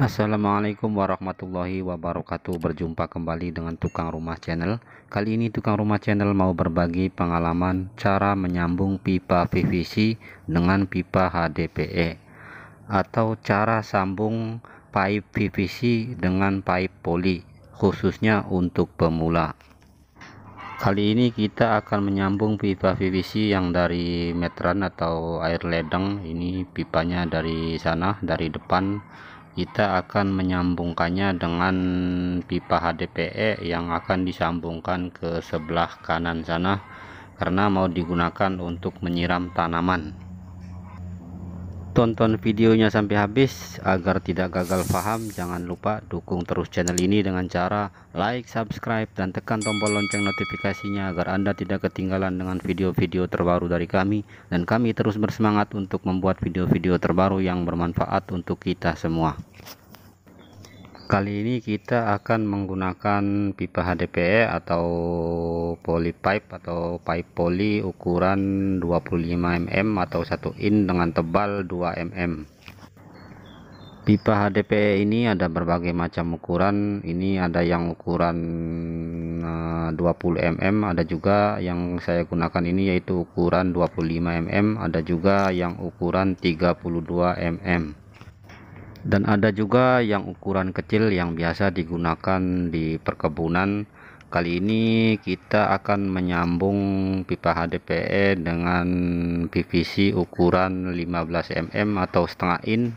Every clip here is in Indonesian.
Assalamualaikum warahmatullahi wabarakatuh Berjumpa kembali dengan Tukang Rumah Channel Kali ini Tukang Rumah Channel mau berbagi pengalaman Cara menyambung pipa PVC dengan pipa HDPE Atau cara sambung pipe PVC dengan pipe poli Khususnya untuk pemula Kali ini kita akan menyambung pipa PVC yang dari meteran atau air ledeng. Ini pipanya dari sana, dari depan. Kita akan menyambungkannya dengan pipa HDPE yang akan disambungkan ke sebelah kanan sana karena mau digunakan untuk menyiram tanaman tonton videonya sampai habis agar tidak gagal paham jangan lupa dukung terus channel ini dengan cara like subscribe dan tekan tombol lonceng notifikasinya agar anda tidak ketinggalan dengan video-video terbaru dari kami dan kami terus bersemangat untuk membuat video-video terbaru yang bermanfaat untuk kita semua kali ini kita akan menggunakan pipa HDPE atau poly pipe atau pipe poly ukuran 25 mm atau 1 in dengan tebal 2 mm pipa HDPE ini ada berbagai macam ukuran ini ada yang ukuran 20 eh, mm ada juga yang saya gunakan ini yaitu ukuran 25 mm ada juga yang ukuran 32 mm dan ada juga yang ukuran kecil yang biasa digunakan di perkebunan kali ini kita akan menyambung pipa HDPE dengan PVC ukuran 15 mm atau setengah in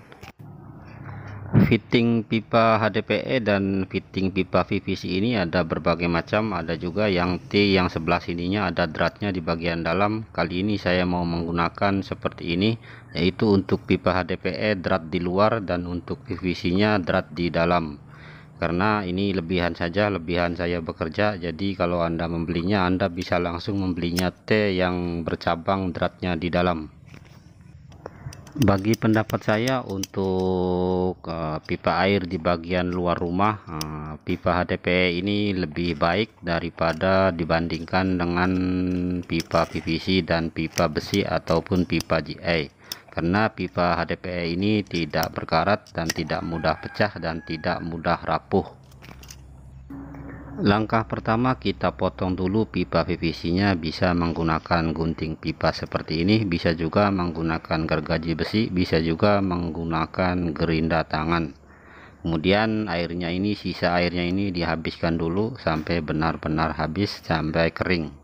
fitting pipa HDPE dan fitting pipa PVC ini ada berbagai macam ada juga yang T yang sebelah sininya ada dratnya di bagian dalam kali ini saya mau menggunakan seperti ini yaitu untuk pipa HDPE drat di luar dan untuk PVC nya drat di dalam karena ini lebihan saja lebihan saya bekerja jadi kalau anda membelinya anda bisa langsung membelinya T yang bercabang dratnya di dalam bagi pendapat saya untuk uh, pipa air di bagian luar rumah uh, pipa HDPE ini lebih baik daripada dibandingkan dengan pipa PVC dan pipa besi ataupun pipa GA karena pipa HDPE ini tidak berkarat dan tidak mudah pecah dan tidak mudah rapuh Langkah pertama kita potong dulu pipa PVC-nya bisa menggunakan gunting pipa seperti ini, bisa juga menggunakan gergaji besi, bisa juga menggunakan gerinda tangan. Kemudian airnya ini, sisa airnya ini dihabiskan dulu sampai benar-benar habis sampai kering.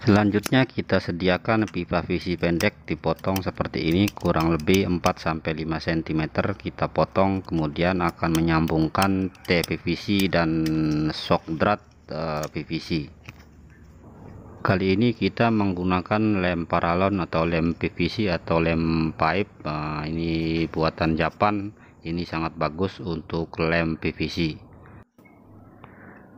Selanjutnya kita sediakan pipa visi pendek dipotong seperti ini kurang lebih 4-5 cm kita potong kemudian akan menyambungkan T PVC dan shock drat eh, PVC kali ini kita menggunakan lem paralon atau lem PVC atau lem pipe eh, ini buatan Japan ini sangat bagus untuk lem PVC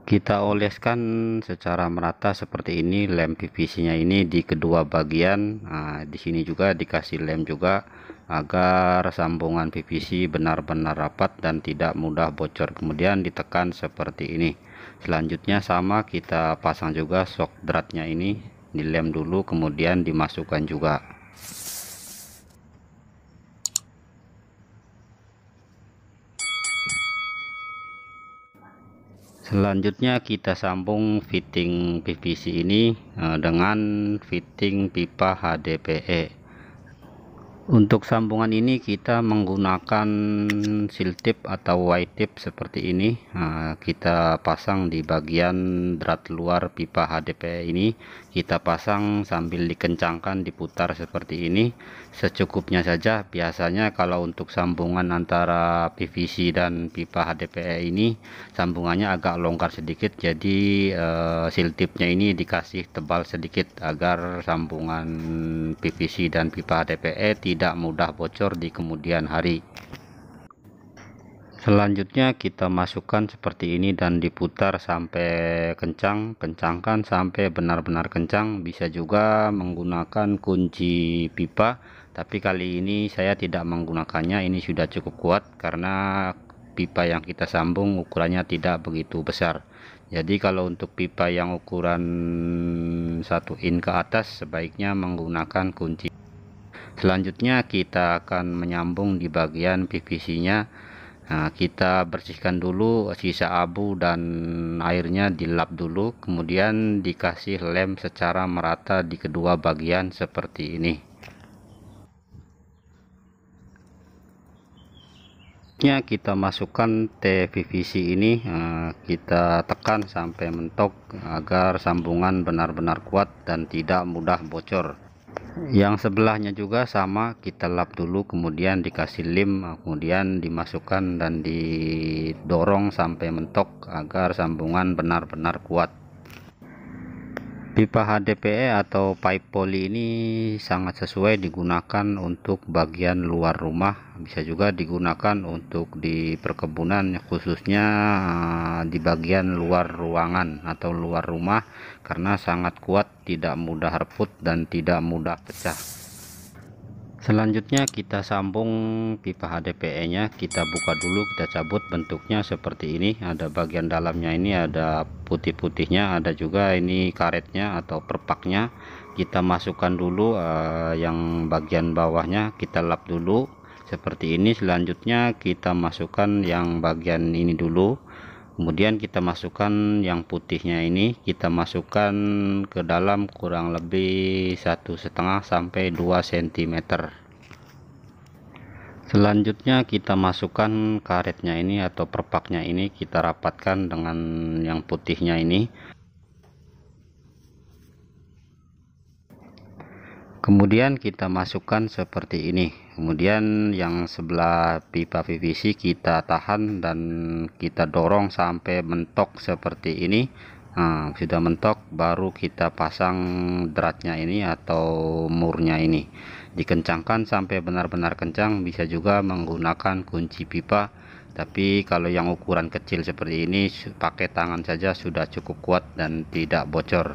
kita oleskan secara merata seperti ini lem PVC nya ini di kedua bagian nah, di sini juga dikasih lem juga agar sambungan PVC benar-benar rapat dan tidak mudah bocor kemudian ditekan seperti ini selanjutnya sama kita pasang juga shock dratnya ini dilem dulu kemudian dimasukkan juga selanjutnya kita sambung fitting PVC ini eh, dengan fitting pipa HDPE untuk sambungan ini kita menggunakan seal tip atau white tip seperti ini nah, kita pasang di bagian drat luar pipa HDPE ini kita pasang sambil dikencangkan diputar seperti ini secukupnya saja biasanya kalau untuk sambungan antara PVC dan pipa HDPE ini sambungannya agak longgar sedikit jadi eh, seal tipnya ini dikasih tebal sedikit agar sambungan PVC dan pipa HDPE tidak tidak mudah bocor di kemudian hari selanjutnya kita masukkan seperti ini dan diputar sampai kencang kencangkan sampai benar-benar kencang bisa juga menggunakan kunci pipa tapi kali ini saya tidak menggunakannya ini sudah cukup kuat karena pipa yang kita sambung ukurannya tidak begitu besar jadi kalau untuk pipa yang ukuran satu in ke atas sebaiknya menggunakan kunci selanjutnya kita akan menyambung di bagian PVC nya nah, kita bersihkan dulu sisa abu dan airnya dilap dulu kemudian dikasih lem secara merata di kedua bagian seperti ini nya kita masukkan TVVC ini eh, kita tekan sampai mentok agar sambungan benar-benar kuat dan tidak mudah bocor yang sebelahnya juga sama kita lap dulu kemudian dikasih lem kemudian dimasukkan dan didorong sampai mentok agar sambungan benar-benar kuat Pipa HDPE atau pipe poly ini sangat sesuai digunakan untuk bagian luar rumah, bisa juga digunakan untuk di perkebunan khususnya eh, di bagian luar ruangan atau luar rumah karena sangat kuat, tidak mudah reput dan tidak mudah pecah selanjutnya kita sambung pipa HDPE nya kita buka dulu kita cabut bentuknya seperti ini ada bagian dalamnya ini ada putih-putihnya ada juga ini karetnya atau perpaknya kita masukkan dulu uh, yang bagian bawahnya kita lap dulu seperti ini selanjutnya kita masukkan yang bagian ini dulu kemudian kita masukkan yang putihnya ini kita masukkan ke dalam kurang lebih satu setengah sampai 2 cm selanjutnya kita masukkan karetnya ini atau perpaknya ini kita rapatkan dengan yang putihnya ini kemudian kita masukkan seperti ini kemudian yang sebelah pipa PVC kita tahan dan kita dorong sampai mentok seperti ini nah, sudah mentok baru kita pasang dratnya ini atau murnya ini dikencangkan sampai benar-benar kencang bisa juga menggunakan kunci pipa tapi kalau yang ukuran kecil seperti ini pakai tangan saja sudah cukup kuat dan tidak bocor